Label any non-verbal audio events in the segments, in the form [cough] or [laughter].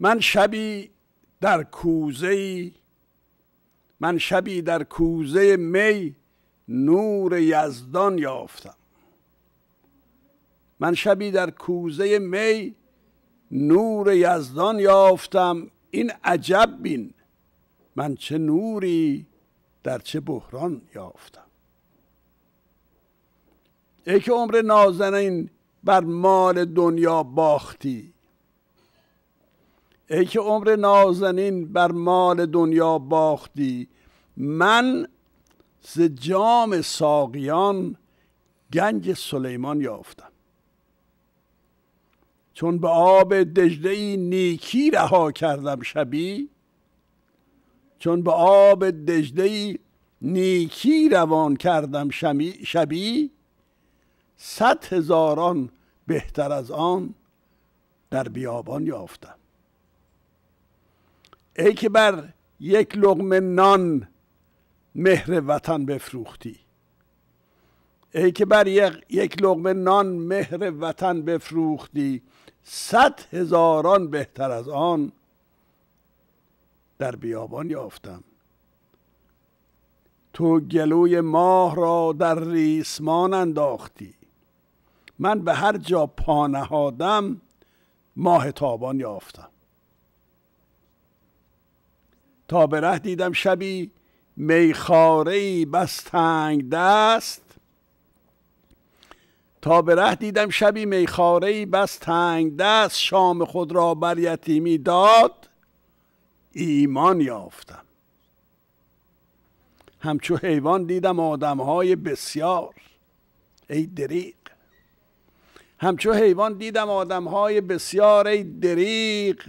من شبی در کوزه من شبی در کوزه می نور یزدان یافتم من شبی در کوزه می نور یزدان یافتم این عجب بین من چه نوری در چه بحران یافتم ای که عمر نازنین بر مال دنیا باختی ای که عمر نازنین بر مال دنیا باختی من ز جام ساقیان گنج سلیمان یافتم چون به آب دجله نیکی رها کردم شبی چون به آب دجله نیکی روان کردم شبی صد هزاران بهتر از آن در بیابان یافتم ای که بر یک لغم نان مهر وطن بفروختی ای که بر یک لغمه نان مهر وطن بفروختی صد هزاران بهتر از آن در بیابان یافتم تو گلوی ماه را در ریسمان انداختی من به هر جا پا ماه تابان یافتم تا به ره دیدم شبی میخاره بس تنگ دست تا به ره دیدم شبی میخاره بس تنگ دست شام خود را بر یتیمی داد ایمان یافتم همچو حیوان دیدم آدمهای بسیار ای دریق همچو حیوان دیدم آدمهای بسیار ای دریق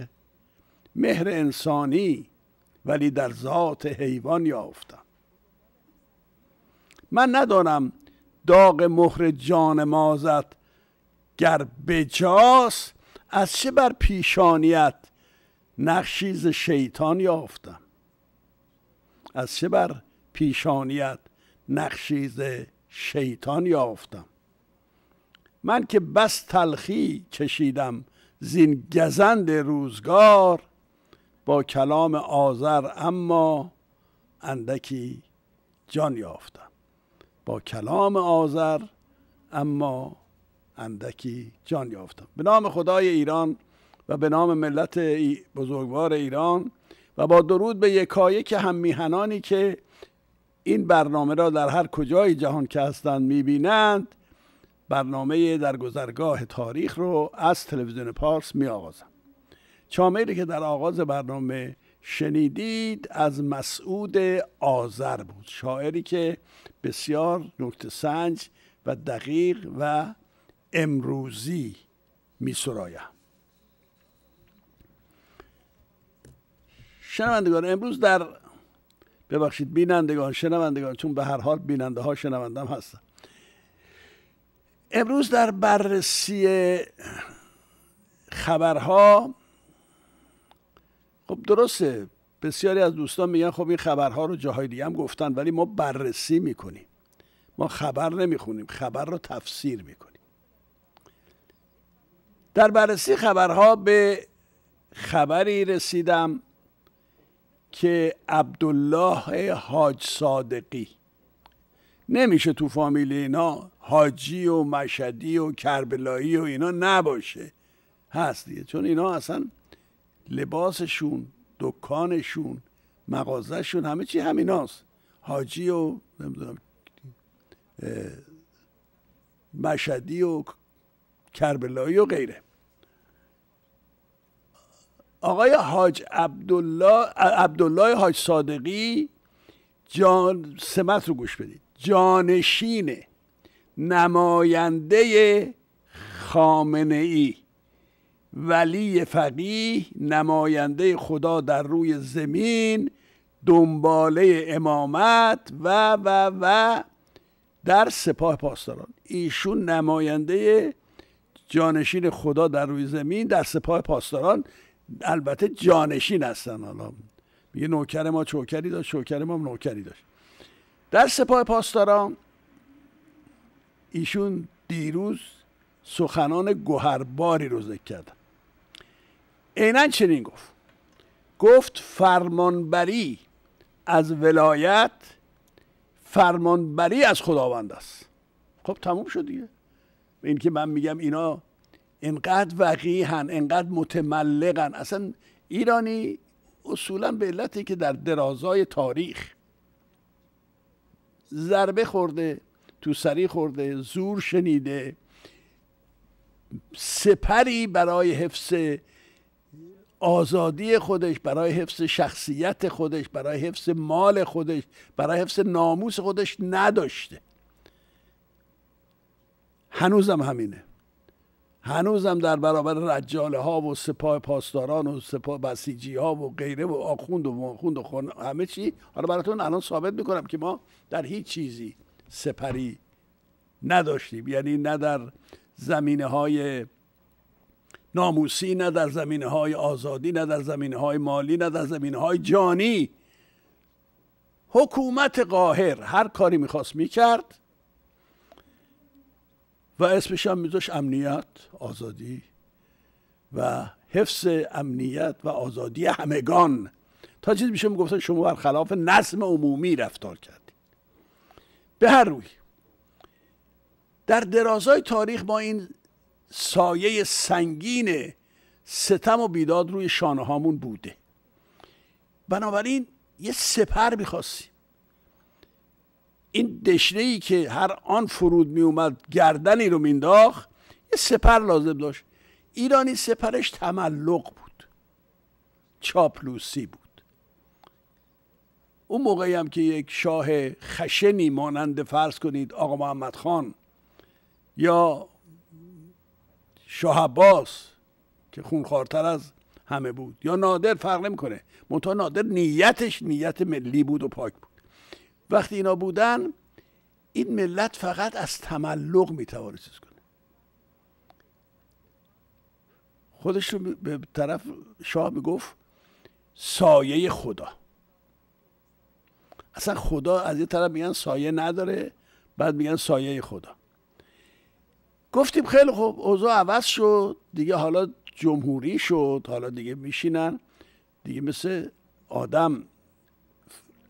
مهر انسانی ولی در ذات حیوان یافتم من ندانم داغ مهر جان مازت گر بجاس از چه بر پیشانیت نقشیز شیطان یافتم از چه بر پیشانیت نقشیز شیطان یافتم من که بس تلخی چشیدم زین گزند روزگار با کلام آذر اما اندکی جان یافتم با کلام آذر اما اندکی جان یافتم به نام خدای ایران و به نام ملت بزرگوار ایران و با درود به یکایک هم میهنانی که این برنامه را در هر کجای جهان که هستند میبینند برنامه در گذرگاه تاریخ رو از تلویزیون پارس آغازم. چامری که در آغاز برنامه شنیدید از مسعود آذر بود شاعری که بسیار نکته سنج و دقیق و امروزی می سرایم شنوندگان امروز در ببخشید بینندگان شنوندگان چون به هر حال بیننده ها شنوندم هستن امروز در بررسی خبرها خب درسته بسیاری از دوستان میگن خب این خبرها رو جاهای دیگه هم گفتن ولی ما بررسی میکنیم ما خبر نمیخونیم خبر رو تفسیر میکنیم در بررسی خبرها به خبری رسیدم که عبدالله حاج صادقی نمیشه تو فامیل اینا حاجی و مشدی و کربلایی و اینا نباشه هست دیگه چون اینا اصلا لباسشون دکانشون مغازهشون همه چی همیناست حاجی و نمیدونم مشدی و کربلایی و غیره آقای حاج عبدالله عبدالله حاج صادقی جان سمت رو گوش بدید جانشین نماینده خامنه ای ولی فقیه نماینده خدا در روی زمین دنباله امامت و و و در سپاه پاسداران ایشون نماینده جانشین خدا در روی زمین در سپاه پاسداران البته جانشین هستن حالا میگه نوکر ما چوکری داشت چوکر ما نوکری داشت در سپاه پاسداران ایشون دیروز سخنان گوهرباری رو ذکر کردن عینا چنین گفت گفت فرمانبری از ولایت فرمانبری از خداوند است خب تموم شد دیگه این که من میگم اینا انقدر وقیهن انقدر متملقن اصلا ایرانی اصولا به علتی که در درازای تاریخ ضربه خورده تو سری خورده زور شنیده سپری برای حفظ آزادی خودش برای حفظ شخصیت خودش برای حفظ مال خودش برای حفظ ناموس خودش نداشته هنوزم همینه هنوزم در برابر رجاله ها و سپاه پاسداران و سپاه بسیجی ها و غیره و آخوند و آخوند و خون همه چی حالا براتون الان ثابت میکنم که ما در هیچ چیزی سپری نداشتیم یعنی نه در زمینه های ناموسی نه در زمینه های آزادی نه در زمینه های مالی نه در زمینه های جانی حکومت قاهر هر کاری میخواست میکرد و اسمش هم میذاش امنیت آزادی و حفظ امنیت و آزادی همگان تا چیز میشه میگفتن شما برخلاف نظم عمومی رفتار کردید به هر روی در درازای تاریخ ما این سایه سنگین ستم و بیداد روی شانه هامون بوده بنابراین یه سپر میخواستیم این دشنه ای که هر آن فرود می اومد گردنی رو مینداخت یه سپر لازم داشت ایرانی سپرش تملق بود چاپلوسی بود اون موقعی هم که یک شاه خشنی مانند فرض کنید آقا محمد خان یا شاه عباس که خونخوارتر از همه بود یا نادر فرق نمیکنه منتها نادر نیتش نیت ملی بود و پاک بود وقتی اینا بودن این ملت فقط از تملق می چیز کنه خودش رو به طرف شاه میگفت سایه خدا اصلا خدا از یه طرف میگن سایه نداره بعد میگن سایه خدا گفتیم خیلی خوب اوضاع عوض شد دیگه حالا جمهوری شد حالا دیگه میشینن دیگه مثل آدم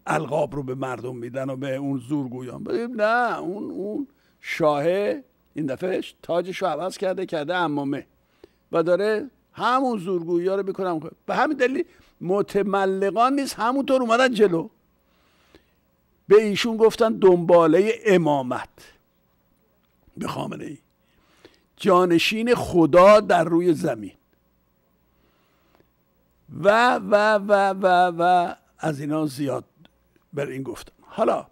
القاب رو به مردم میدن و به اون زورگویان بگیم نه اون اون شاهه این دفعه تاجش رو عوض کرده کرده امامه و داره همون زورگویی ها رو میکنم به همین دلیل متملقان نیست همونطور اومدن جلو به ایشون گفتن دنباله امامت به خامنه ای جانشین خدا در روی زمین و و و و و از اینا زیاد بر این گفتم حالا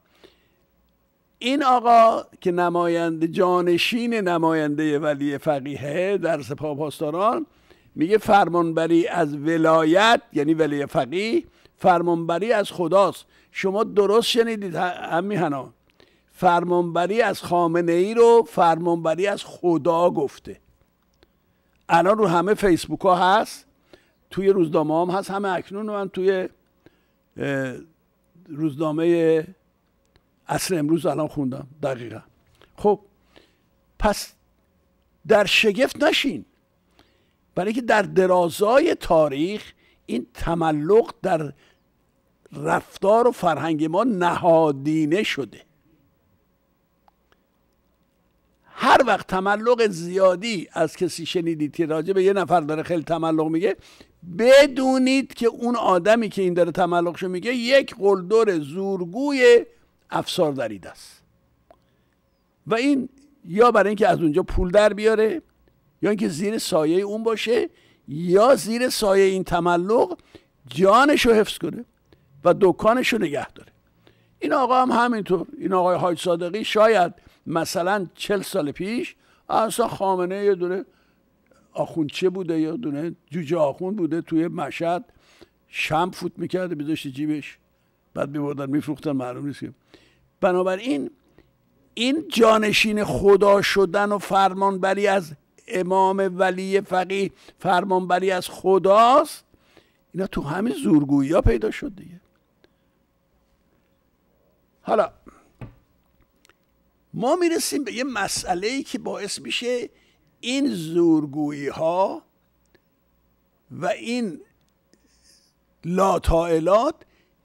این آقا که نماینده جانشین نماینده ولی فقیه در سپاه پاسداران میگه فرمانبری از ولایت یعنی ولی فقیه فرمانبری از خداست شما درست شنیدید همی هنان فرمانبری از خامنه ای رو فرمانبری از خدا گفته الان رو همه فیسبوک ها هست توی روزنامه هم هست همه اکنون من توی روزنامه اصل امروز الان خوندم دقیقا خب پس در شگفت نشین برای که در درازای تاریخ این تملق در رفتار و فرهنگ ما نهادینه شده هر وقت تملق زیادی از کسی شنیدید که راجع به یه نفر داره خیلی تملق میگه بدونید که اون آدمی که این داره تملقشو میگه یک قلدر زورگوی افسار دارید است و این یا برای اینکه از اونجا پول در بیاره یا اینکه زیر سایه اون باشه یا زیر سایه این تملق جانش رو حفظ کنه و دکانش رو نگه داره این آقا هم همینطور این آقای حاج صادقی شاید مثلا چل سال پیش اصلا خامنه یه دونه چه بوده یا دونه جوجه آخون بوده توی مشهد شم فوت میکرده بیداشت جیبش بعد میبردن میفروختن معلوم نیست که بنابراین این جانشین خدا شدن و فرمانبری از امام ولی فقیه فرمانبری از خداست اینا تو همین زورگویی پیدا شد دیگه حالا ما میرسیم به یه مسئله ای که باعث میشه این زورگویی ها و این لاتائلات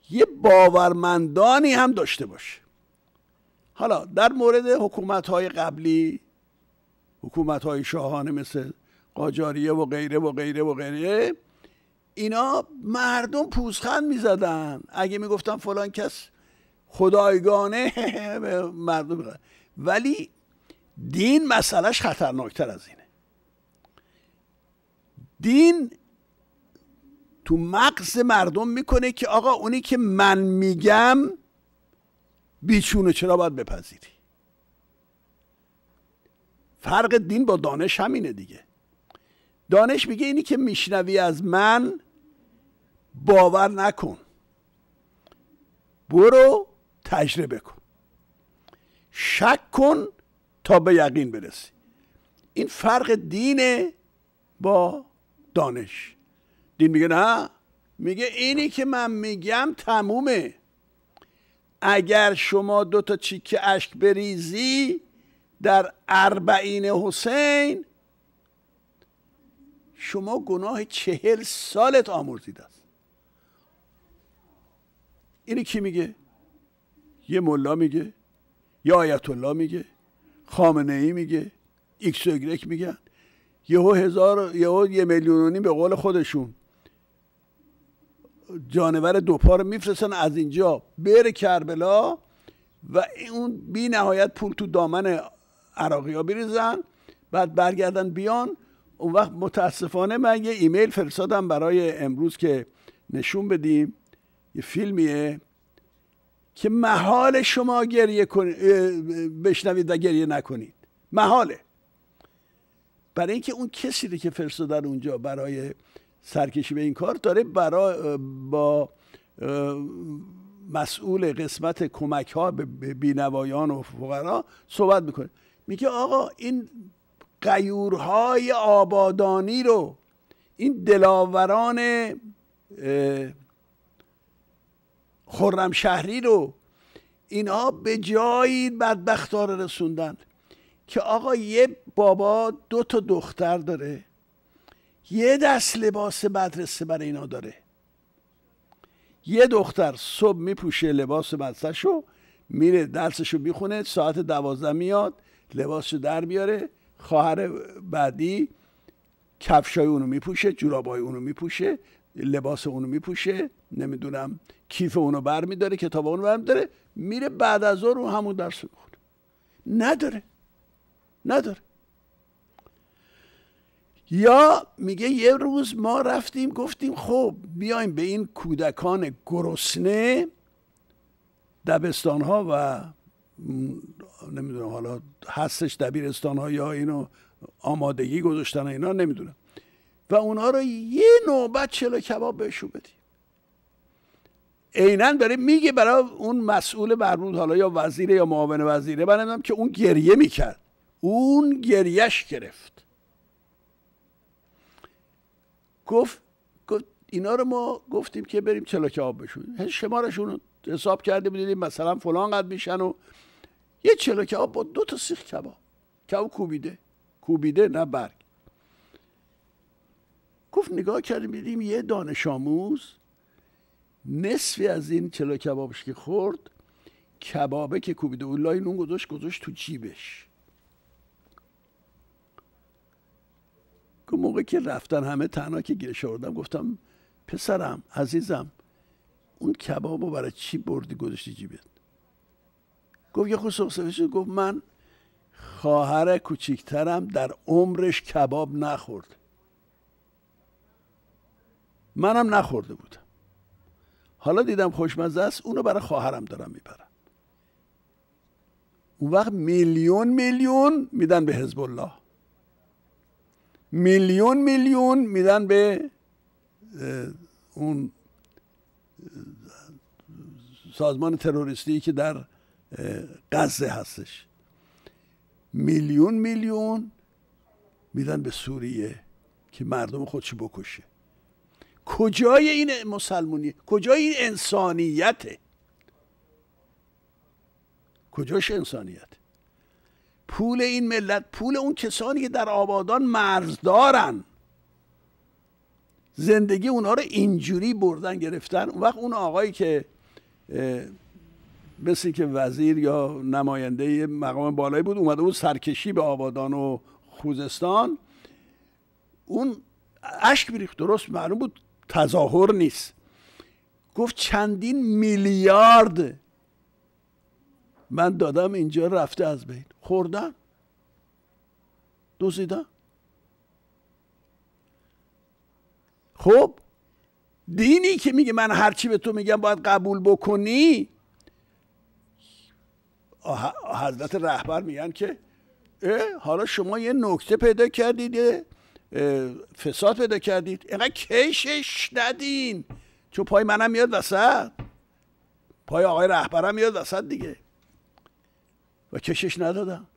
یه باورمندانی هم داشته باشه حالا در مورد حکومت های قبلی حکومت های شاهانه مثل قاجاریه و غیره و غیره و غیره اینا مردم پوزخند میزدن اگه میگفتن فلان کس خدایگانه [laughs] مردم ولی دین مسئلهش خطرناکتر از اینه دین تو مقص مردم میکنه که آقا اونی که من میگم بیچونه چرا باید بپذیری فرق دین با دانش همینه دیگه دانش میگه اینی که میشنوی از من باور نکن برو تجربه کن شک کن تا به یقین برسی این فرق دینه با دانش دین میگه نه میگه اینی که من میگم تمومه اگر شما دو تا چیکه اشک بریزی در اربعین حسین شما گناه چهل سالت آمرزیده است اینی کی میگه یه ملا میگه یا آیت الله میگه خامنه ای میگه ایکس و میگن یهو هزار یهو یه نیم به قول خودشون جانور دوپا رو میفرستن از اینجا بره کربلا و اون بی نهایت پول تو دامن عراقی ها بریزن بعد برگردن بیان اون وقت متاسفانه من یه ایمیل فرستادم برای امروز که نشون بدیم یه فیلمیه که محال شما گریه بشنوید و گریه نکنید محاله برای اینکه اون کسی رو که در اونجا برای سرکشی به این کار داره برای با مسئول قسمت کمک ها به بینوایان و فقرا صحبت میکنه میگه آقا این قیورهای آبادانی رو این دلاوران خرم شهری رو اینا به جایی بدبختار رو رسوندن که آقا یه بابا دو تا دختر داره یه دست لباس مدرسه برای اینا داره یه دختر صبح میپوشه لباس شو میره درسشو میخونه ساعت دوازده میاد لباسشو در میاره خواهر بعدی کفشای اونو میپوشه جورابای اونو میپوشه لباس اونو میپوشه نمیدونم کیف اونو بر میداره کتاب اونو بر میداره میره بعد از ظهر اون همون درس میخونه نداره نداره یا میگه یه روز ما رفتیم گفتیم خب بیایم به این کودکان گرسنه دبستان ها و نمیدونم حالا هستش دبیرستان ها یا اینو آمادگی گذاشتن اینا نمیدونم و اونا رو یه نوبت چلو کباب بهشون بدی عینا داره میگه برای اون مسئول مربوط حالا یا وزیر یا معاون وزیره من نمیدونم که اون گریه میکرد اون گریهش گرفت گفت اینا رو ما گفتیم که بریم چلو کباب بشون شمارشون حساب کرده بودیم مثلا فلان قد میشن و یه چلو کباب با دو تا سیخ کباب کباب کوبیده کوبیده نه برگ گفت نگاه کردیم دیدیم یه دانش آموز نصفی از این چلو کبابش که خورد کبابه که کوبیده بود لای نون گذاشت گذاشت تو جیبش گفت موقع که رفتن همه تنها که گیرش آوردم گفتم پسرم عزیزم اون کبابو برای چی بردی گذاشتی جیبت گفت یه خود گفت من خواهر کوچیکترم در عمرش کباب نخورد منم نخورده بودم حالا دیدم خوشمزه است اونو برای خواهرم دارم میبرم اون وقت میلیون میلیون میدن به حزب الله میلیون میلیون میدن به اون سازمان تروریستی که در غزه هستش میلیون میلیون میدن به سوریه که مردم خودش بکشه کجای این مسلمونی کجای این انسانیته کجاش انسانیت پول این ملت پول اون کسانی که در آبادان مرز دارن زندگی اونها رو اینجوری بردن گرفتن اون وقت اون آقایی که مثل که وزیر یا نماینده مقام بالایی بود اومده بود سرکشی به آبادان و خوزستان اون اشک بریخت درست معلوم بود تظاهر نیست گفت چندین میلیارد من دادم اینجا رفته از بین خوردن دوزیدن خب دینی که میگه من هرچی به تو میگم باید قبول بکنی حضرت رهبر میگن که حالا شما یه نکته پیدا کردید فساد پیدا کردید اینقدر کشش ندین چون پای منم میاد وسط پای آقای رهبرم میاد وسط دیگه و کشش ندادم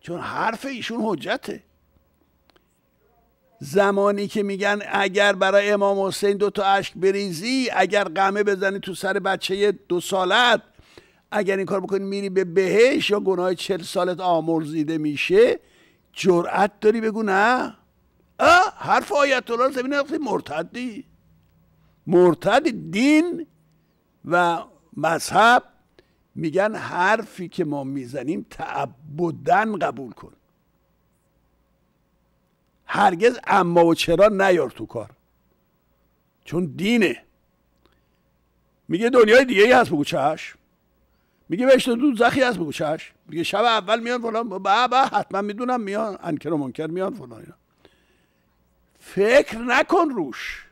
چون حرف ایشون حجته زمانی که میگن اگر برای امام حسین دو تا اشک بریزی اگر قمه بزنی تو سر بچه دو سالت اگر این کار بکنی میری به بهش یا گناه چل سالت آمرزیده میشه جرأت داری بگو نه حرف آیت الله رو زمین مرتدی مرتد دین و مذهب میگن حرفی که ما میزنیم تعبدن قبول کن هرگز اما و چرا نیار تو کار چون دینه میگه دنیای دیگه هست بگو چش میگه بهشت دو زخی هست بگو چش میگه شب اول میان فلان با با حتما میدونم میان انکر و منکر میان فلان فکر نکن روش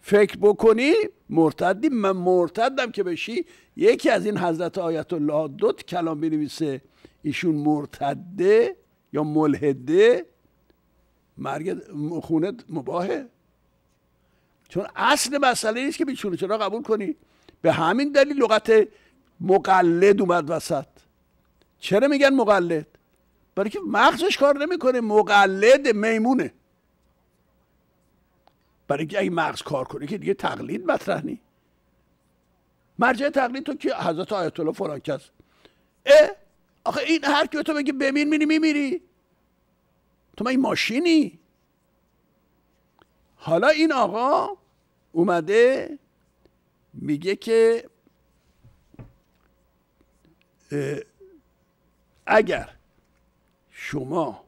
فکر بکنی مرتدی من مرتدم که بشی یکی از این حضرت آیت الله دوت کلام بنویسه ایشون مرتده یا ملحده مرگ خونه مباهه چون اصل مسئله نیست که بیچونه چرا قبول کنی به همین دلیل لغت مقلد اومد وسط چرا میگن مقلد برای که مغزش کار نمیکنه مقلد میمونه برای اینکه اگه مغز کار کنه که دیگه تقلید مطرح نی مرجع تقلید تو که حضرت آیت الله فرانکس؟ اه آخه این هر کی تو بگه بمیر میری میمیری تو من این ماشینی حالا این آقا اومده میگه که اگر شما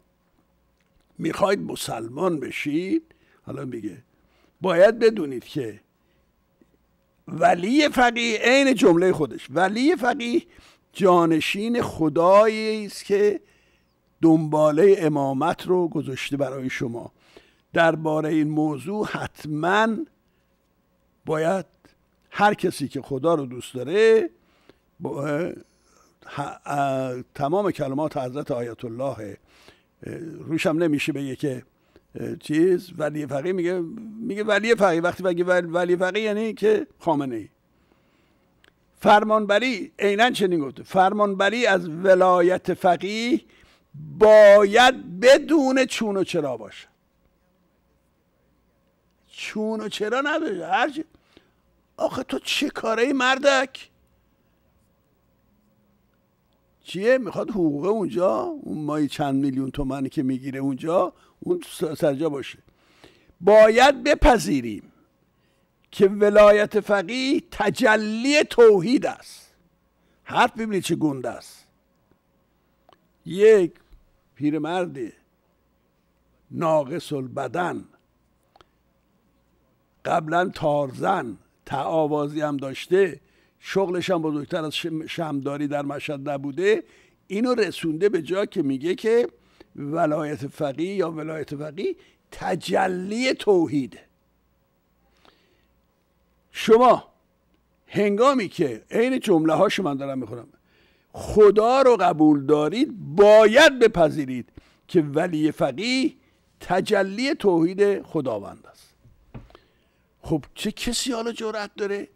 میخواید مسلمان بشید حالا میگه باید بدونید که ولی فقیه عین جمله خودش ولی فقیه جانشین خدایی است که دنباله امامت رو گذاشته برای شما درباره این موضوع حتما باید هر کسی که خدا رو دوست داره تمام کلمات حضرت آیت الله روشم نمیشه بگه که چیز ولی فقیه میگه میگه ولی فقیه وقتی بگه ولی فقیه یعنی که خامنه ای فرمانبری عینا چنین گفته فرمانبری از ولایت فقیه باید بدون چون و چرا باشه چون و چرا نداره هرچی آخه تو چه کاره مردک میخواد حقوق اونجا اون مایی چند میلیون تومنی که میگیره اونجا اون سرجا باشه باید بپذیریم که ولایت فقیه تجلی توحید است حرف ببینید چه گنده است یک پیرمرد ناقص البدن قبلا تارزن تعاوازی هم داشته شغلش هم بزرگتر از شمداری در مشهد نبوده اینو رسونده به جا که میگه که ولایت فقیه یا ولایت فقی تجلی توحیده شما هنگامی که عین جمله هاشو من دارم میخونم خدا رو قبول دارید باید بپذیرید که ولی فقیه تجلی توحید خداوند است خب چه کسی حالا جرأت داره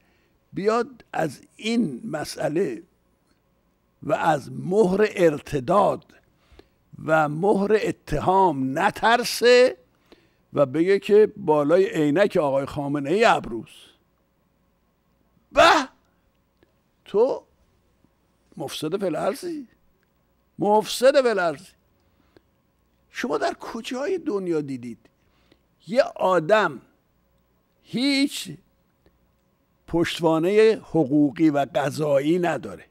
بیاد از این مسئله و از مهر ارتداد و مهر اتهام نترسه و بگه که بالای عینک آقای خامنه ای ابروز به تو مفسد فلرزی مفسد فلرزی شما در کجای دنیا دیدید یه آدم هیچ پشتوانه حقوقی و قضایی نداره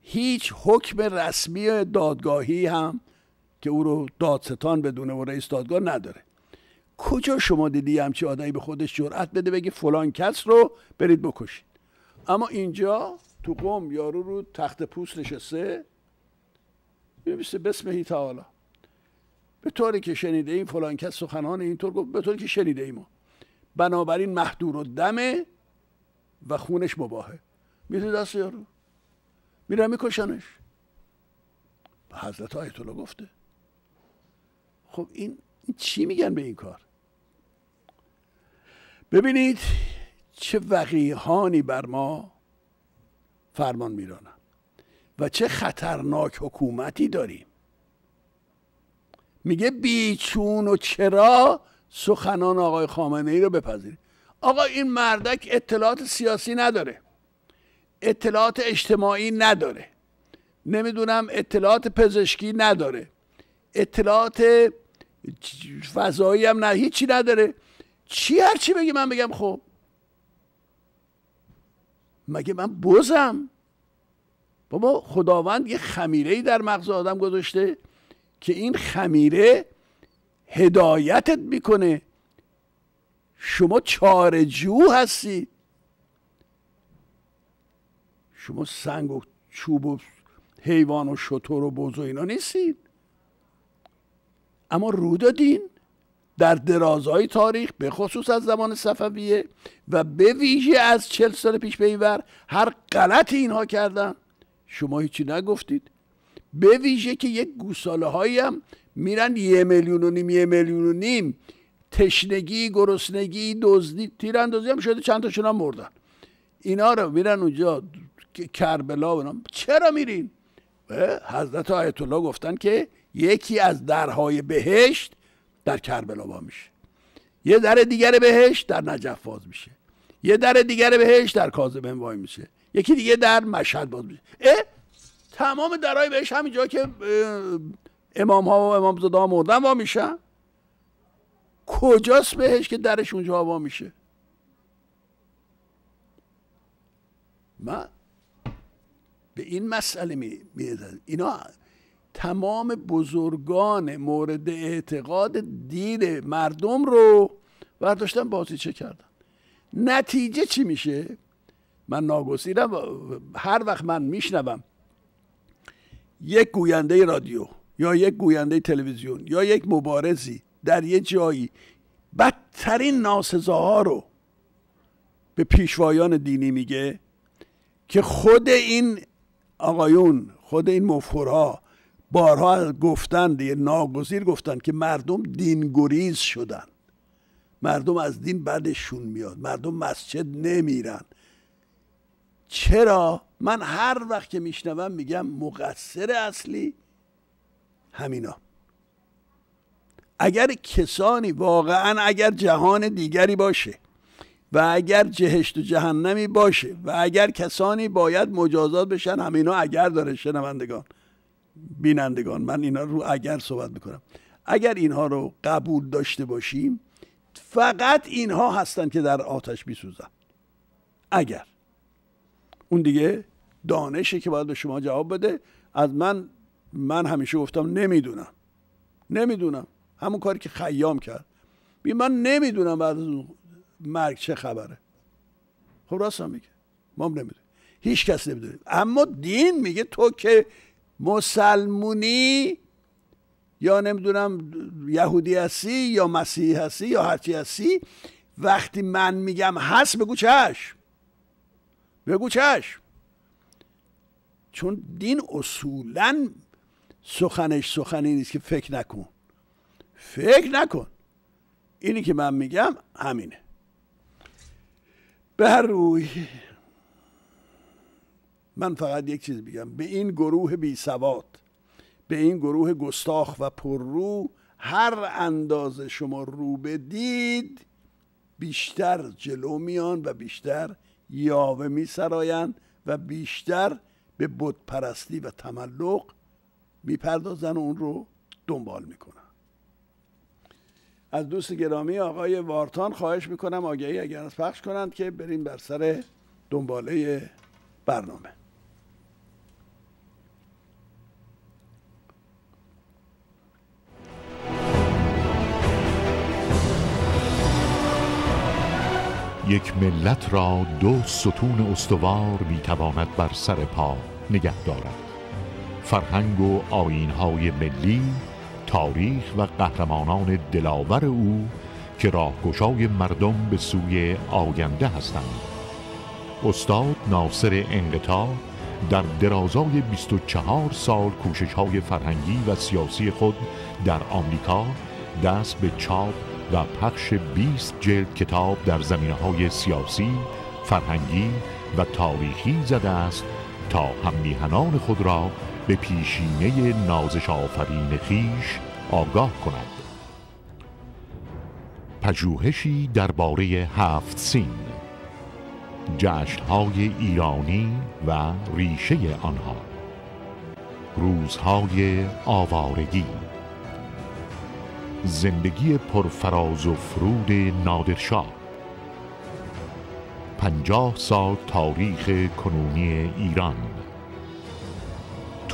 هیچ حکم رسمی دادگاهی هم که او رو دادستان بدونه و رئیس دادگاه نداره کجا شما دیدی همچی آدمی به خودش جرأت بده بگه فلان کس رو برید بکشید اما اینجا تو قوم یارو رو تخت پوست نشسته بسم بسمهی تعالی به طوری که شنیده این فلان کس سخنان اینطور گفت به طوری که شنیده ای بنابراین محدور و دمه و خونش مباهه میده دست یارو میره میکشنش و حضرت آیت الله گفته خب این چی میگن به این کار ببینید چه وقیهانی بر ما فرمان میرانند و چه خطرناک حکومتی داریم میگه بیچون و چرا سخنان آقای خامنه ای رو بپذیرید آقا این مردک اطلاعات سیاسی نداره اطلاعات اجتماعی نداره نمیدونم اطلاعات پزشکی نداره اطلاعات فضایی هم نه هیچی نداره چی هر چی بگی من بگم خب مگه من بزم بابا خداوند یه خمیره ای در مغز آدم گذاشته که این خمیره هدایتت میکنه شما جو هستی شما سنگ و چوب و حیوان و شطور و بز و اینا نیستید اما رو دین در درازهای تاریخ به خصوص از زمان صفویه و به ویژه از چل سال پیش به اینور هر غلط اینها کردن شما هیچی نگفتید به ویژه که یک گوساله هایی هم میرن یه میلیون و نیم یه میلیون و نیم تشنگی گرسنگی دزدی تیراندازی هم شده چند تاشون هم مردن اینا رو میرن اونجا کربلا بنام چرا میرین حضرت آیت الله گفتن که یکی از درهای بهشت در کربلا با میشه یه در دیگر بهشت در نجف باز میشه یه در دیگر بهشت در کاظم وای میشه یکی دیگه در مشهد باز میشه اه تمام درهای بهشت همینجا که امام ها و امام زده ها مردن وا میشن کجاست بهش که درش اونجا وا میشه من به این مسئله می اینا تمام بزرگان مورد اعتقاد دین مردم رو برداشتن چه کردن نتیجه چی میشه من ناگزیرم هر وقت من میشنوم یک گوینده رادیو یا یک گوینده تلویزیون یا یک مبارزی در یه جایی بدترین ناسزاها رو به پیشوایان دینی میگه که خود این آقایون خود این مفخورها بارها گفتند ناگزیر گفتند که مردم دینگریز شدن مردم از دین بدشون میاد مردم مسجد نمیرن چرا من هر وقت که میشنوم میگم مقصر اصلی همینا اگر کسانی واقعا اگر جهان دیگری باشه و اگر جهشت و جهنمی باشه و اگر کسانی باید مجازات بشن همینا اگر داره شنوندگان بینندگان من اینا رو اگر صحبت میکنم اگر اینها رو قبول داشته باشیم فقط اینها هستند که در آتش میسوزن اگر اون دیگه دانشه که باید به شما جواب بده از من من همیشه گفتم نمیدونم نمیدونم همون کاری که خیام کرد بی من نمیدونم بعد از اون مرگ چه خبره خب راست هم میگه ما هم نمیدونیم هیچ کس نمیدونیم اما دین میگه تو که مسلمونی یا نمیدونم یهودی هستی یا مسیحی هستی یا هرچی هستی وقتی من میگم هست بگو چش بگو چش چون دین اصولا سخنش سخنی نیست که فکر نکن فکر نکن اینی که من میگم همینه به هر روی من فقط یک چیز میگم به این گروه بی سواد به این گروه گستاخ و پررو هر اندازه شما رو بدید بیشتر جلو میان و بیشتر یاوه میسرایند و بیشتر به بت پرستی و تملق میپردازن و اون رو دنبال میکنن از دوست گرامی آقای وارتان خواهش میکنم آگهی اگر از پخش کنند که بریم بر سر دنباله برنامه یک ملت را دو ستون استوار میتواند بر سر پا نگه دارد فرهنگ و آینهای ملی تاریخ و قهرمانان دلاور او که راهگشای مردم به سوی آینده هستند استاد ناصر انقطاع در درازای 24 سال کوشش های فرهنگی و سیاسی خود در آمریکا دست به چاپ و پخش 20 جلد کتاب در زمینه های سیاسی، فرهنگی و تاریخی زده است تا همیهنان خود را به پیشینه نازش آفرین خیش آگاه کند پژوهشی درباره هفت سین جشنهای ایرانی و ریشه آنها روزهای آوارگی زندگی پرفراز و فرود نادرشاه پنجاه سال تاریخ کنونی ایران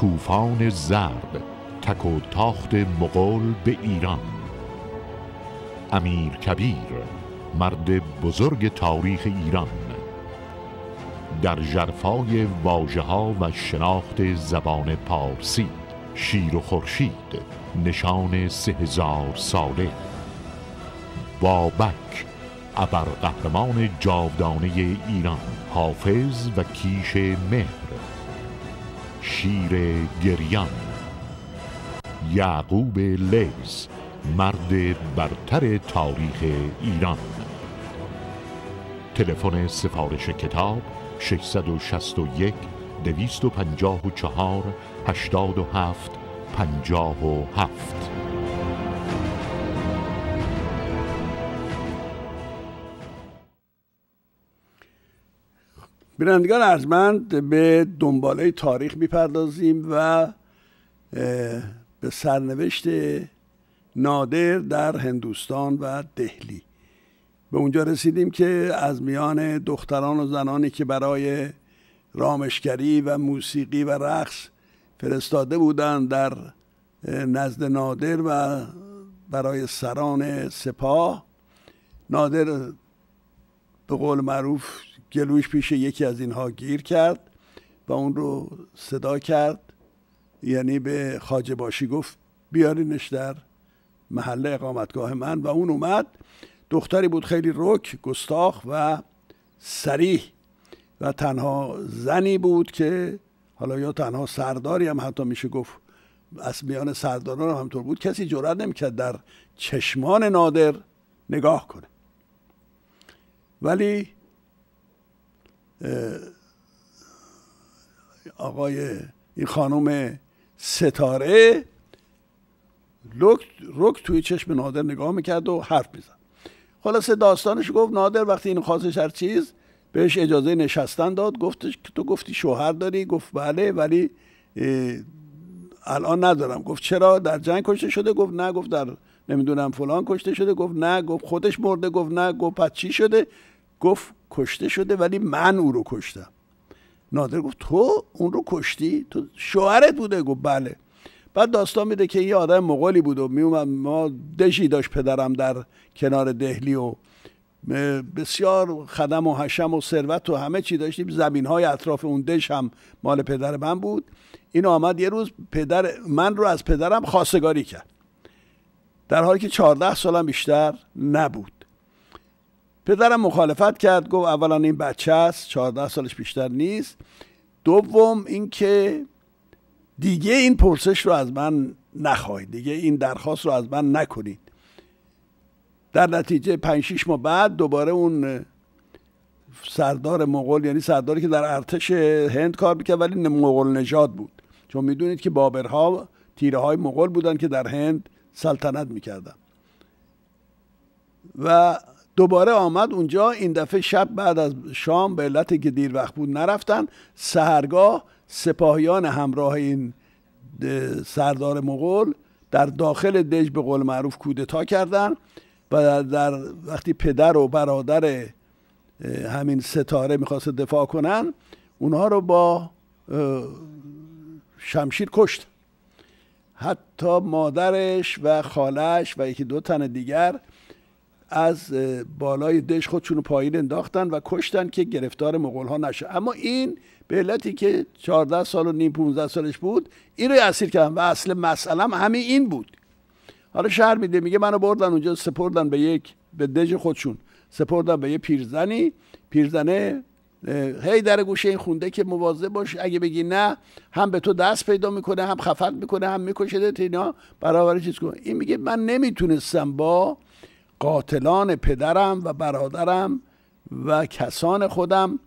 طوفان زرد تک و تاخت مغول به ایران امیر کبیر مرد بزرگ تاریخ ایران در جرفای واجه ها و شناخت زبان پارسی شیر و خورشید نشان سه هزار ساله بابک ابرقهرمان قهرمان جاودانه ایران حافظ و کیش مهر شیر گریان یعقوب لیز مرد برتر تاریخ ایران تلفن سفارش کتاب 661 254 87 57 بینندگان ارزمند به دنباله تاریخ میپردازیم و به سرنوشت نادر در هندوستان و دهلی به اونجا رسیدیم که از میان دختران و زنانی که برای رامشگری و موسیقی و رقص فرستاده بودند در نزد نادر و برای سران سپاه نادر به قول معروف گلویش پیش یکی از اینها گیر کرد و اون رو صدا کرد یعنی به خاجه باشی گفت بیارینش در محله اقامتگاه من و اون اومد دختری بود خیلی رک گستاخ و سریح و تنها زنی بود که حالا یا تنها سرداری هم حتی میشه گفت از میان سرداران هم همطور بود کسی جرأت نمیکرد در چشمان نادر نگاه کنه ولی آقای این خانم ستاره لک رک توی چشم نادر نگاه میکرد و حرف میزد خلاصه داستانش گفت نادر وقتی این خواستش هر چیز بهش اجازه نشستن داد گفتش که تو گفتی شوهر داری گفت بله ولی الان ندارم گفت چرا در جنگ کشته شده گفت نه گفت در نمیدونم فلان کشته شده گفت نه گفت خودش مرده گفت نه گفت پس چی شده گفت کشته شده ولی من او رو کشتم نادر گفت تو اون رو کشتی تو شوهرت بوده گفت بله بعد داستان میده که یه آدم مغولی بود و میومد ما دژی داشت پدرم در کنار دهلی و بسیار خدم و حشم و ثروت و همه چی داشتیم زمین های اطراف اون دش هم مال پدر من بود این آمد یه روز پدر من رو از پدرم خواستگاری کرد در حالی که چهارده سالم بیشتر نبود پدرم مخالفت کرد گفت اولا این بچه است 14 سالش بیشتر نیست دوم اینکه دیگه این پرسش رو از من نخواهید دیگه این درخواست رو از من نکنید در نتیجه 5 6 ماه بعد دوباره اون سردار مغول یعنی سرداری که در ارتش هند کار میکرد ولی مغول نژاد بود چون میدونید که بابرها تیره های مغول بودن که در هند سلطنت میکردن و دوباره آمد اونجا این دفعه شب بعد از شام به علت که دیر وقت بود نرفتن سهرگاه سپاهیان همراه این سردار مغول در داخل دژ به قول معروف کودتا کردند و در وقتی پدر و برادر همین ستاره میخواست دفاع کنن اونها رو با شمشیر کشت حتی مادرش و خالش و یکی دو تن دیگر از بالای دش خودشون پایین انداختن و کشتن که گرفتار مغول ها نشه اما این به علتی که 14 سال و نیم 15 سالش بود این رو اسیر کردن و اصل مسئله هم همین این بود حالا شهر میده میگه منو بردن اونجا سپردن به یک به دژ خودشون سپردن به یه پیرزنی پیرزنه هی در گوشه این خونده که مواظب باش اگه بگی نه هم به تو دست پیدا میکنه هم خفت میکنه هم میکشه اینا برابر چیز کنه. این میگه من نمیتونستم با قاتلان پدرم و برادرم و کسان خودم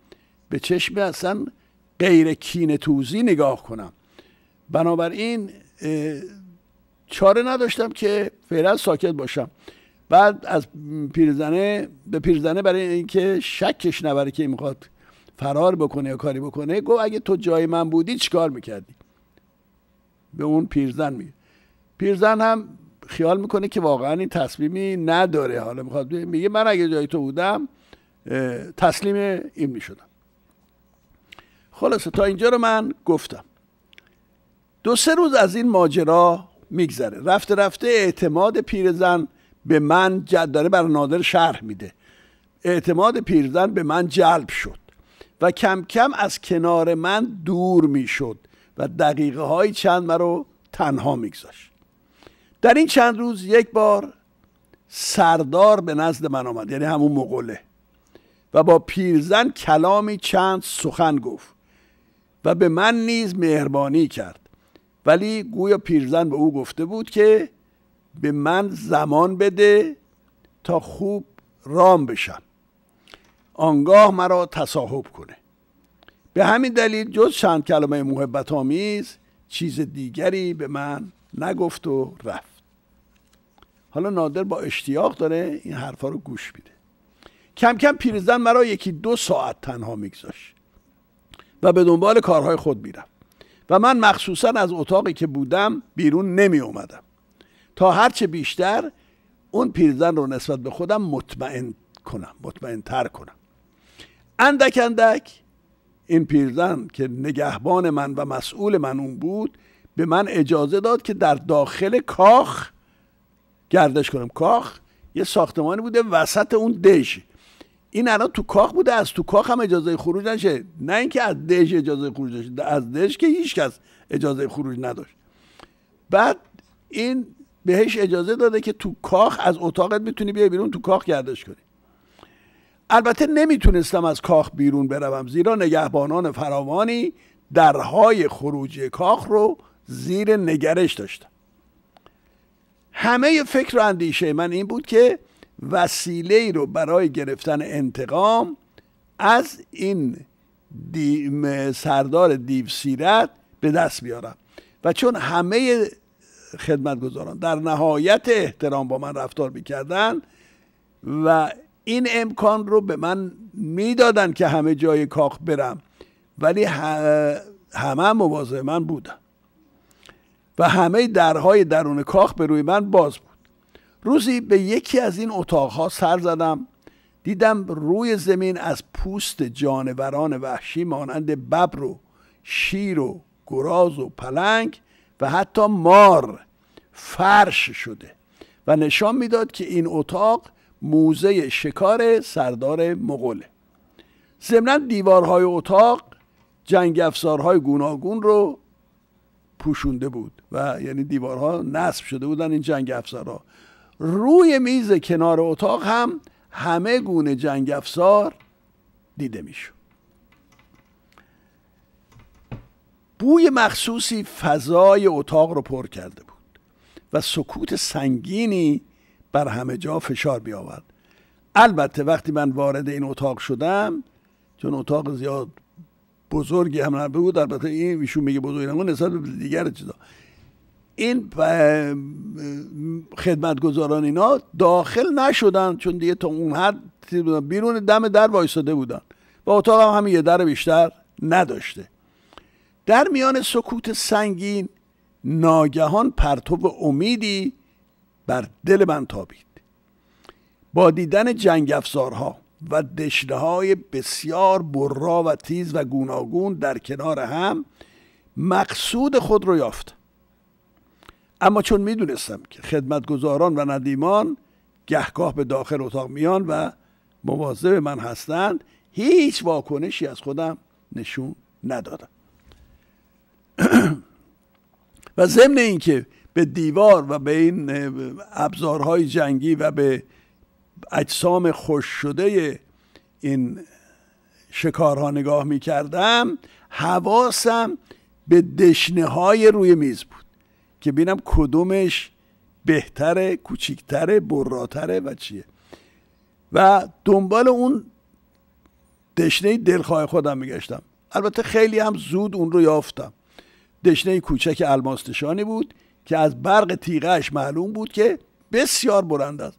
به چشم اصلا غیر کین توزی نگاه کنم بنابراین چاره نداشتم که فعلا ساکت باشم بعد از پیرزنه به پیرزنه برای اینکه شکش نبره که میخواد فرار بکنه یا کاری بکنه گو اگه تو جای من بودی چیکار میکردی به اون پیرزن می. پیرزن هم خیال میکنه که واقعا این تصمیمی نداره حالا میخواد میگه من اگه جای تو بودم تسلیم این میشدم خلاصه تا اینجا رو من گفتم دو سه روز از این ماجرا میگذره رفته رفته اعتماد پیرزن به من داره بر نادر شرح میده اعتماد پیرزن به من جلب شد و کم کم از کنار من دور میشد و دقیقه های چند رو تنها میگذاشت در این چند روز یک بار سردار به نزد من آمد یعنی همون مغله و با پیرزن کلامی چند سخن گفت و به من نیز مهربانی کرد ولی گویا پیرزن به او گفته بود که به من زمان بده تا خوب رام بشم آنگاه مرا تصاحب کنه به همین دلیل جز چند کلمه محبت آمیز چیز دیگری به من نگفت و رفت حالا نادر با اشتیاق داره این حرفا رو گوش میده کم کم پیرزن مرا یکی دو ساعت تنها میگذاشت و به دنبال کارهای خود میرم و من مخصوصا از اتاقی که بودم بیرون نمی اومدم تا هرچه بیشتر اون پیرزن رو نسبت به خودم مطمئن کنم مطمئن تر کنم اندک اندک این پیرزن که نگهبان من و مسئول من اون بود به من اجازه داد که در داخل کاخ گردش کنم کاخ یه ساختمانی بوده وسط اون دژ این الان تو کاخ بوده از تو کاخ هم اجازه خروج نشه نه اینکه از دژ اجازه خروج نشه از دژ که هیچ کس اجازه خروج نداشت بعد این بهش اجازه داده که تو کاخ از اتاقت میتونی بیای بیرون تو کاخ گردش کنی البته نمیتونستم از کاخ بیرون بروم زیرا نگهبانان فراوانی درهای خروجی کاخ رو زیر نگرش داشتم همه فکر و اندیشه من این بود که وسیله ای رو برای گرفتن انتقام از این دی... سردار دیو سیرت به دست بیارم و چون همه خدمتگزاران در نهایت احترام با من رفتار میکردن و این امکان رو به من میدادن که همه جای کاخ برم ولی همه مواظب من بودن و همه درهای درون کاخ به روی من باز بود روزی به یکی از این اتاقها سر زدم دیدم روی زمین از پوست جانوران وحشی مانند ببر و شیر و گراز و پلنگ و حتی مار فرش شده و نشان میداد که این اتاق موزه شکار سردار مغوله ضمنا دیوارهای اتاق جنگ افزارهای گوناگون رو پوشونده بود و یعنی دیوارها نصب شده بودن این جنگ ها روی میز کنار اتاق هم همه گونه جنگ افزار دیده میشد بوی مخصوصی فضای اتاق رو پر کرده بود و سکوت سنگینی بر همه جا فشار بیاورد البته وقتی من وارد این اتاق شدم چون اتاق زیاد بزرگی هم در البته این ایشون میگه بزرگی نمون نسبت دیگر چیزا این خدمتگزاران اینا داخل نشدن چون دیگه تا اون حد بیرون دم در وایساده بودن و اتاق هم همین یه در بیشتر نداشته در میان سکوت سنگین ناگهان پرتو امیدی بر دل من تابید با دیدن جنگ افزارها و دشنه های بسیار برا و تیز و گوناگون در کنار هم مقصود خود رو یافت اما چون میدونستم که خدمتگزاران و ندیمان گهگاه به داخل اتاق میان و مواظب من هستند هیچ واکنشی از خودم نشون ندادم [clears throat] و ضمن اینکه به دیوار و به این ابزارهای جنگی و به اجسام خوش شده این شکارها نگاه می کردم حواسم به دشنه های روی میز بود که بینم کدومش بهتره کوچیکتره براتره و چیه و دنبال اون دشنه دلخواه خودم میگشتم البته خیلی هم زود اون رو یافتم دشنه کوچک الماس نشانی بود که از برق تیغهش معلوم بود که بسیار برند است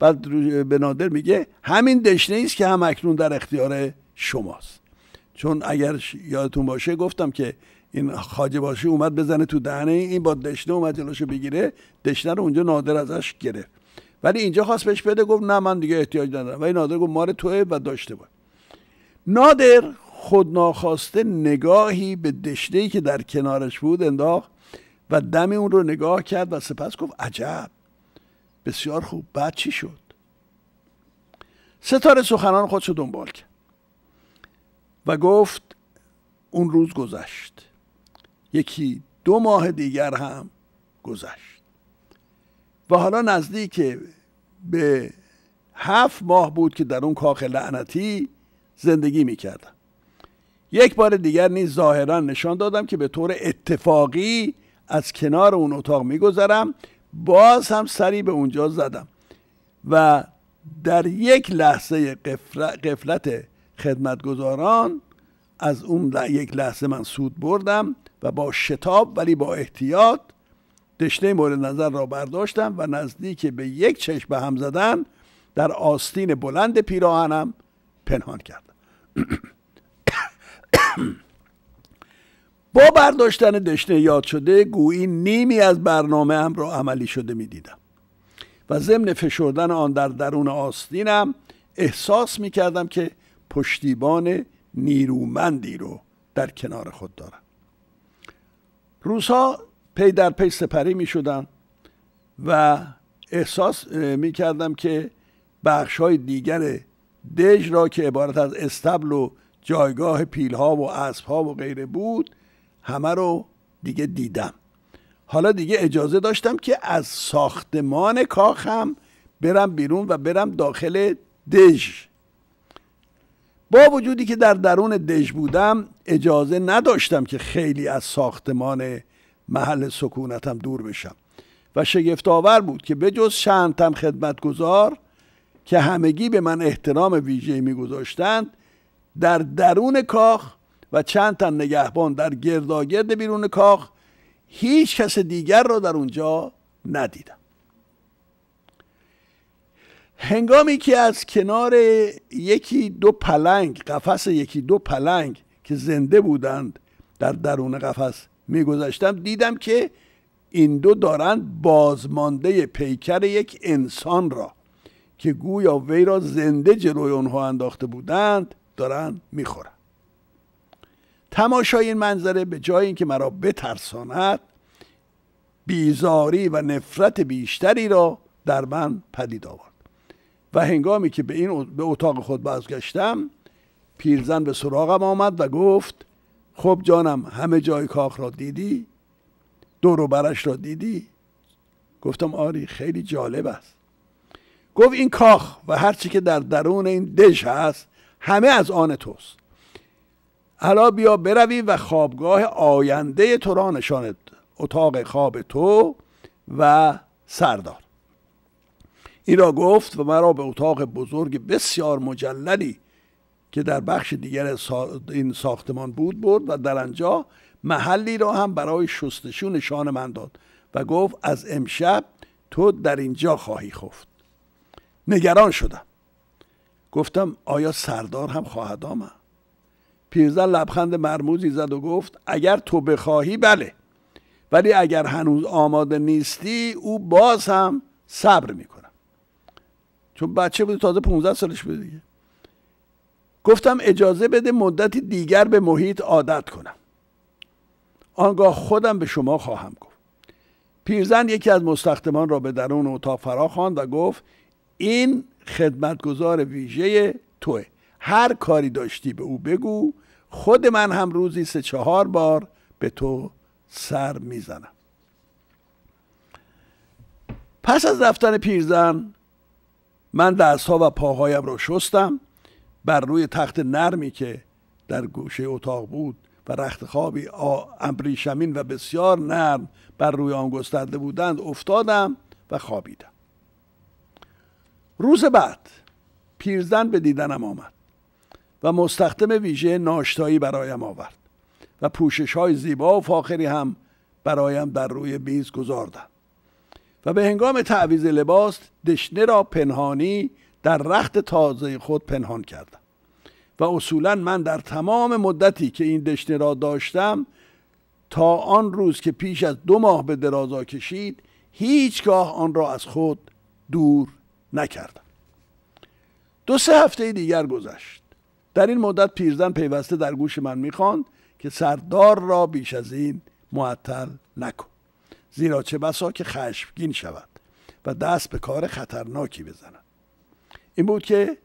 بعد به نادر میگه همین دشنه است که هم اکنون در اختیار شماست چون اگر یادتون باشه گفتم که این خاجه باشی اومد بزنه تو دهنه این با دشنه اومد جلوشو بگیره دشنه رو اونجا نادر ازش گرفت ولی اینجا خواست بهش بده گفت نه من دیگه احتیاج ندارم ولی نادر گفت مار توه و داشته باش نادر خود ناخواسته نگاهی به دشنه که در کنارش بود انداخت و دم اون رو نگاه کرد و سپس گفت عجب بسیار خوب بعد چی شد ستاره سخنان خودشو دنبال کرد و گفت اون روز گذشت یکی دو ماه دیگر هم گذشت و حالا نزدیک به هفت ماه بود که در اون کاخ لعنتی زندگی میکردم یک بار دیگر نیز ظاهرا نشان دادم که به طور اتفاقی از کنار اون اتاق میگذرم باز هم سری به اونجا زدم و در یک لحظه قفلت خدمتگزاران از اون یک لحظه من سود بردم و با شتاب ولی با احتیاط دشنه مورد نظر را برداشتم و نزدیک به یک چشم به هم زدن در آستین بلند پیراهنم پنهان کردم با برداشتن دشنه یاد شده گویی نیمی از برنامه هم را عملی شده میدیدم و ضمن فشردن آن در درون آستینم احساس می کردم که پشتیبان نیرومندی رو در کنار خود دارم روزها پی در پی سپری می شدم و احساس می کردم که بخش های دیگر دژ را که عبارت از استبل و جایگاه ها و ها و غیره بود همه رو دیگه دیدم حالا دیگه اجازه داشتم که از ساختمان کاخم برم بیرون و برم داخل دژ با وجودی که در درون دژ بودم اجازه نداشتم که خیلی از ساختمان محل سکونتم دور بشم و آور بود که بجز چند خدمت خدمتگزار که همگی به من احترام ویژه میگذاشتند در درون کاخ و چند تن نگهبان در گرداگرد بیرون کاخ هیچ کس دیگر را در اونجا ندیدم هنگامی که از کنار یکی دو پلنگ قفس یکی دو پلنگ که زنده بودند در درون قفس میگذشتم دیدم که این دو دارند بازمانده پیکر یک انسان را که گویا وی را زنده جلوی آنها انداخته بودند دارند میخورند تماشای این منظره به جای اینکه مرا بترساند بیزاری و نفرت بیشتری را در من پدید آورد و هنگامی که به این به اتاق خود بازگشتم پیرزن به سراغم آمد و گفت خب جانم همه جای کاخ را دیدی دور و برش را دیدی گفتم آری خیلی جالب است گفت این کاخ و هرچی که در درون این دژ هست همه از آن توست حالا بیا بروی و خوابگاه آینده تو را نشانت اتاق خواب تو و سردار این را گفت و مرا به اتاق بزرگ بسیار مجللی که در بخش دیگر این ساختمان بود برد و در انجا محلی را هم برای شستشو نشان من داد و گفت از امشب تو در اینجا خواهی خفت نگران شدم گفتم آیا سردار هم خواهد آمد پیرزن لبخند مرموزی زد و گفت اگر تو بخواهی بله ولی اگر هنوز آماده نیستی او باز هم صبر میکنم چون بچه بود تازه 15 سالش بود دیگه گفتم اجازه بده مدتی دیگر به محیط عادت کنم آنگاه خودم به شما خواهم گفت پیرزن یکی از مستخدمان را به درون اتاق فرا خواند و گفت این خدمتگزار ویژه توه هر کاری داشتی به او بگو خود من هم روزی سه چهار بار به تو سر میزنم پس از رفتن پیرزن من دستها و پاهایم را شستم بر روی تخت نرمی که در گوشه اتاق بود و رخت خوابی ابریشمین و بسیار نرم بر روی آن گسترده بودند افتادم و خوابیدم روز بعد پیرزن به دیدنم آمد و مستخدم ویژه ناشتایی برایم آورد و پوشش های زیبا و فاخری هم برایم در روی بیز گذاردم و به هنگام تعویز لباس دشنه را پنهانی در رخت تازه خود پنهان کردم و اصولا من در تمام مدتی که این دشنه را داشتم تا آن روز که پیش از دو ماه به درازا کشید هیچگاه آن را از خود دور نکردم دو سه هفته دیگر گذشت در این مدت پیرزن پیوسته در گوش من میخواند که سردار را بیش از این معطل نکن زیرا چه بسا که خشمگین شود و دست به کار خطرناکی بزند این بود که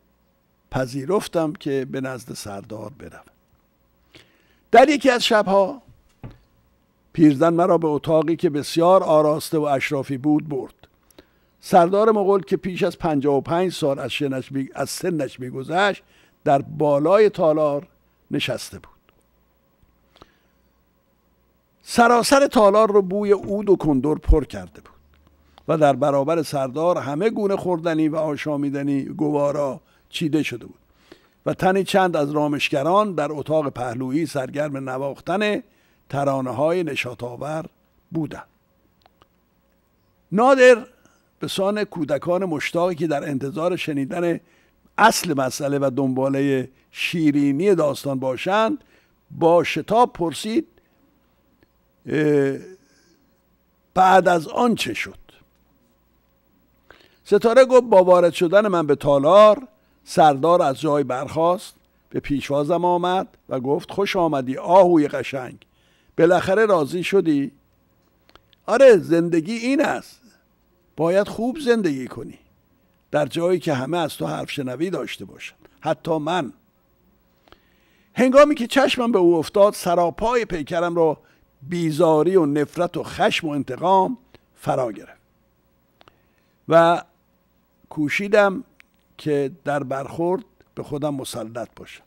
پذیرفتم که به نزد سردار بروم در یکی از شبها پیرزن مرا به اتاقی که بسیار آراسته و اشرافی بود برد سردار مغول که پیش از پنجاه و پنج سال از, از سنش میگذشت در بالای تالار نشسته بود سراسر تالار رو بوی اود و کندر پر کرده بود و در برابر سردار همه گونه خوردنی و آشامیدنی گوارا چیده شده بود و تنی چند از رامشگران در اتاق پهلویی سرگرم نواختن ترانه های نشاتاور بودن نادر به سان کودکان مشتاقی که در انتظار شنیدن اصل مسئله و دنباله شیرینی داستان باشند با شتاب پرسید بعد از آن چه شد ستاره گفت با وارد شدن من به تالار سردار از جای برخاست به پیشوازم آمد و گفت خوش آمدی آهوی قشنگ بالاخره راضی شدی آره زندگی این است باید خوب زندگی کنی در جایی که همه از تو حرف شنوی داشته باشند حتی من هنگامی که چشمم به او افتاد سراپای پیکرم را بیزاری و نفرت و خشم و انتقام فرا گرفت و کوشیدم که در برخورد به خودم مسلط باشم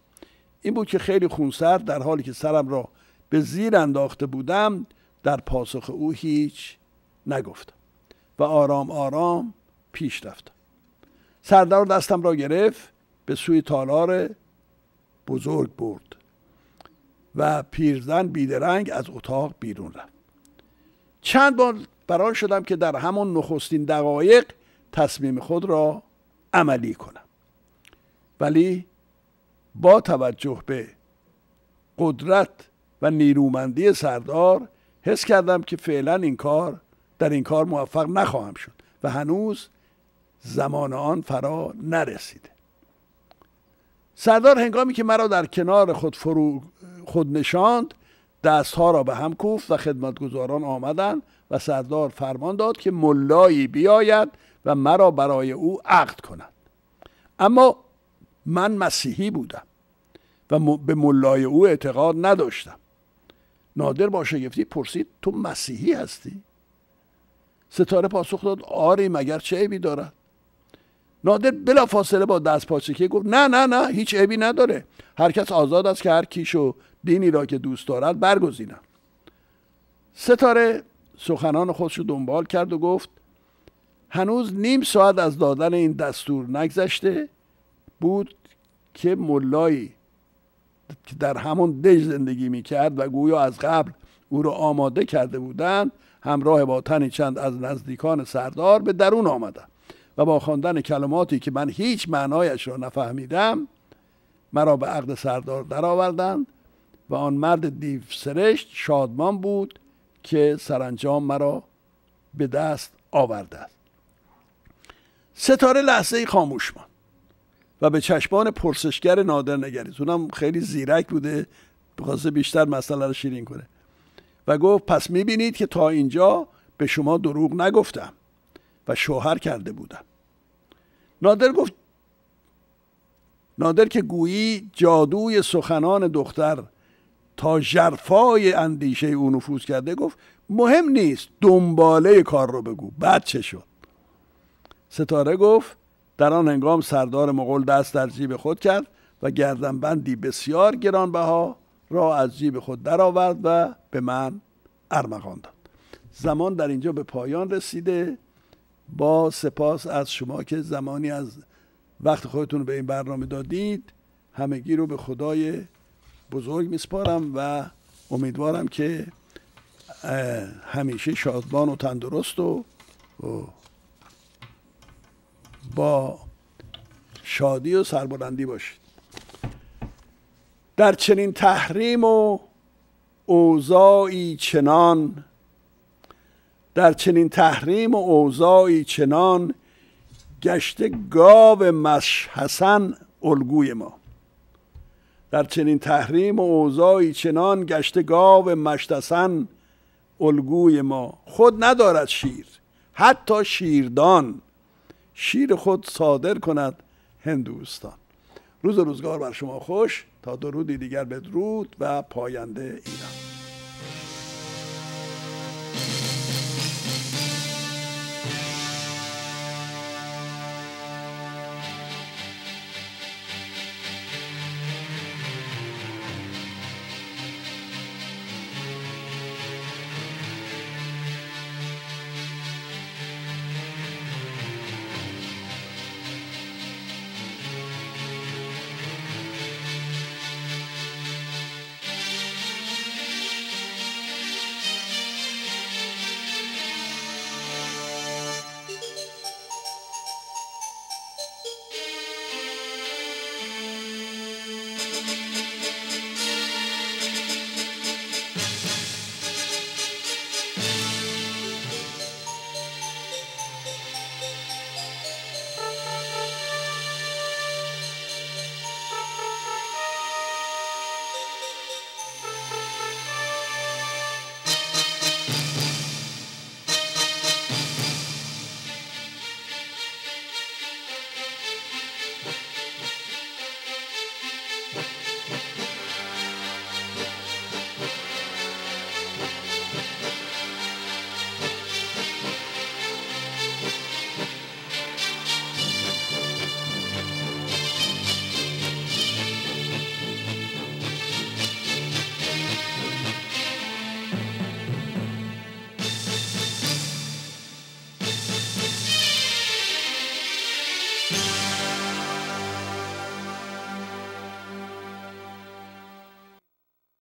این بود که خیلی خونسرد در حالی که سرم را به زیر انداخته بودم در پاسخ او هیچ نگفتم و آرام آرام پیش رفتم سردار دستم را گرفت به سوی تالار بزرگ برد و پیرزن بیدرنگ از اتاق بیرون رفت چند بار بران شدم که در همان نخستین دقایق تصمیم خود را عملی کنم ولی با توجه به قدرت و نیرومندی سردار حس کردم که فعلا این کار در این کار موفق نخواهم شد و هنوز زمان آن فرا نرسیده سردار هنگامی که مرا در کنار خود فرو خود نشاند دستها را به هم کوفت و خدمتگزاران آمدند و سردار فرمان داد که ملایی بیاید و مرا برای او عقد کند اما من مسیحی بودم و به ملای او اعتقاد نداشتم نادر با شگفتی پرسید تو مسیحی هستی ستاره پاسخ داد آری مگر چه عیبی دارد نادر بلا فاصله با دست پاچکی گفت نه نه نه هیچ عیبی نداره هر کس آزاد است که هر کیش و دینی را که دوست دارد برگزینم ستاره سخنان خودش رو دنبال کرد و گفت هنوز نیم ساعت از دادن این دستور نگذشته بود که ملایی که در همون دژ زندگی می کرد و گویا از قبل او را آماده کرده بودند همراه با تنی چند از نزدیکان سردار به درون آمدند و با خواندن کلماتی که من هیچ معنایش را نفهمیدم مرا به عقد سردار درآوردند و آن مرد دیو سرشت شادمان بود که سرانجام مرا به دست آورده است ستاره لحظه خاموش ماند و به چشمان پرسشگر نادر نگریست اونم خیلی زیرک بوده بخواسته بیشتر مسئله رو شیرین کنه و گفت پس میبینید که تا اینجا به شما دروغ نگفتم و شوهر کرده بودم نادر گفت نادر که گویی جادوی سخنان دختر تا جرفای اندیشه او نفوذ کرده گفت مهم نیست دنباله کار رو بگو بعد چه شد ستاره گفت در آن هنگام سردار مغول دست در جیب خود کرد و گردنبندی بسیار گرانبها را از جیب خود درآورد و به من ارمغان داد زمان در اینجا به پایان رسیده با سپاس از شما که زمانی از وقت خودتون رو به این برنامه دادید همگی رو به خدای بزرگ میسپارم و امیدوارم که همیشه شادبان و تندرست و با شادی و سربلندی باشید در چنین تحریم و اوضاعی چنان در چنین تحریم و اوضاعی چنان گشته گاو حسن الگوی ما در چنین تحریم و اوضاعی چنان گشته گاو مشتسن الگوی ما خود ندارد شیر حتی شیردان شیر خود صادر کند هندوستان روز روزگار بر شما خوش تا درودی دیگر بدرود و پاینده ایران